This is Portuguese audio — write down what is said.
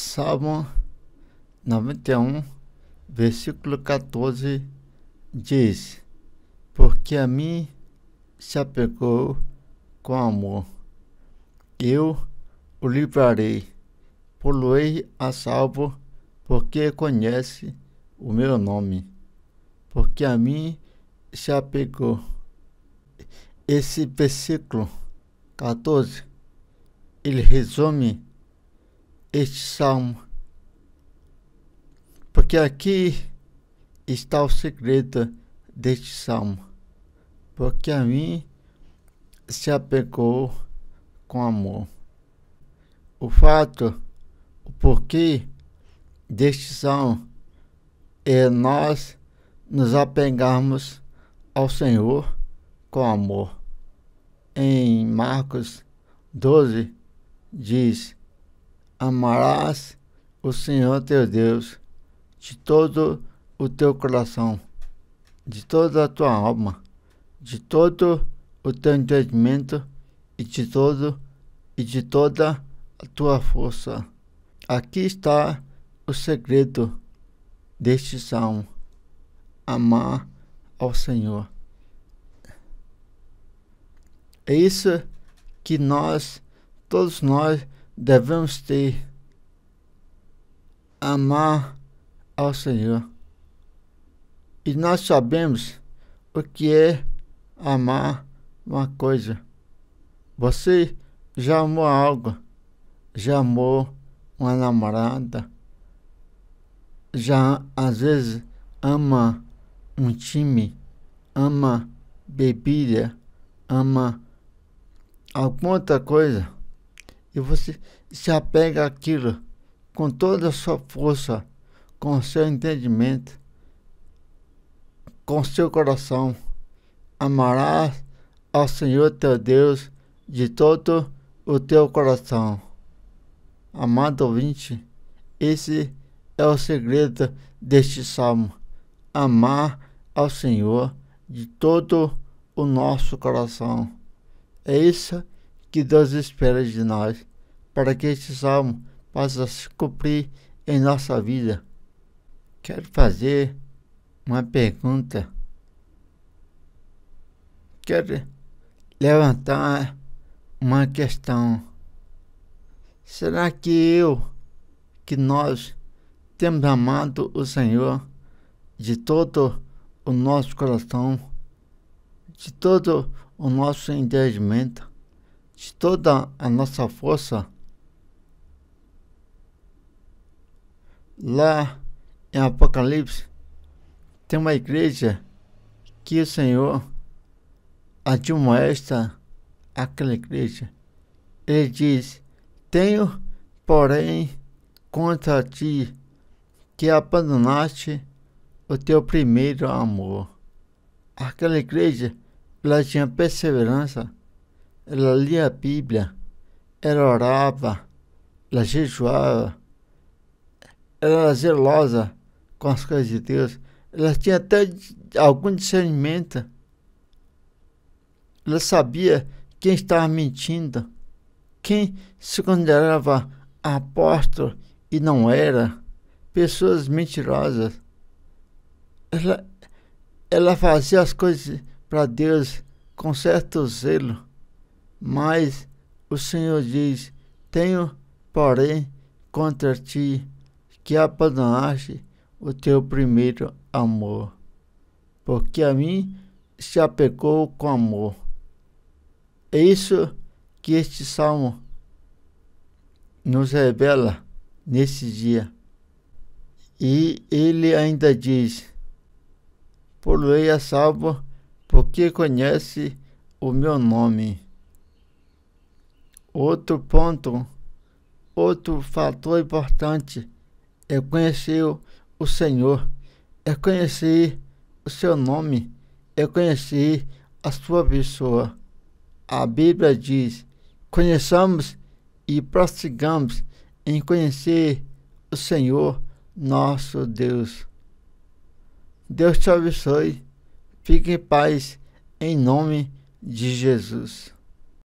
Salmo 91, versículo 14 diz: Porque a mim se apegou com amor, eu o livrarei, poluei a salvo, porque conhece o meu nome. Porque a mim se apegou. Esse versículo 14 ele resume este salmo, porque aqui está o segredo deste salmo, porque a mim se apegou com amor. O fato, o porquê deste salmo é nós nos apegarmos ao Senhor com amor. Em Marcos 12 diz: Amarás o Senhor teu Deus de todo o teu coração, de toda a tua alma, de todo o teu entendimento e de todo e de toda a tua força. Aqui está o segredo deste salmo: amar ao Senhor. É isso que nós, todos nós, devemos ter amar ao Senhor. E nós sabemos o que é amar uma coisa. Você já amou algo, já amou uma namorada, já às vezes ama um time, ama bebida, ama alguma outra coisa e você se apega àquilo com toda a sua força, com o seu entendimento, com o seu coração. Amarás ao Senhor teu Deus de todo o teu coração. Amado ouvinte, esse é o segredo deste salmo: amar ao Senhor de todo o nosso coração. É isso que Deus espera de nós para que este salmo possa se cumprir em nossa vida. Quero fazer uma pergunta. Quero levantar uma questão. Será que eu, que nós temos amado o Senhor de todo o nosso coração, de todo o nosso entendimento, de toda a nossa força, Lá em Apocalipse tem uma igreja que o Senhor admoesta aquela igreja. Ele diz: Tenho, porém, contra ti que abandonaste o teu primeiro amor. Aquela igreja, ela tinha perseverança, ela lia a Bíblia, ela orava, ela jejuava, ela era zelosa com as coisas de Deus, ela tinha até algum discernimento. Ela sabia quem estava mentindo, quem se considerava apóstolo e não era, pessoas mentirosas. Ela, ela fazia as coisas para Deus com certo zelo, mas o Senhor diz: Tenho, porém, contra ti que abandonaste o teu primeiro amor, porque a mim se apegou com amor. É isso que este salmo nos revela nesse dia. E ele ainda diz: lei a é salvo, porque conhece o meu nome. Outro ponto, outro fator importante eu é conheci o, Senhor, eu é conheci o seu nome, eu é conheci a sua pessoa. A Bíblia diz: conheçamos e prossigamos em conhecer o Senhor nosso Deus. Deus te abençoe. Fique em paz em nome de Jesus.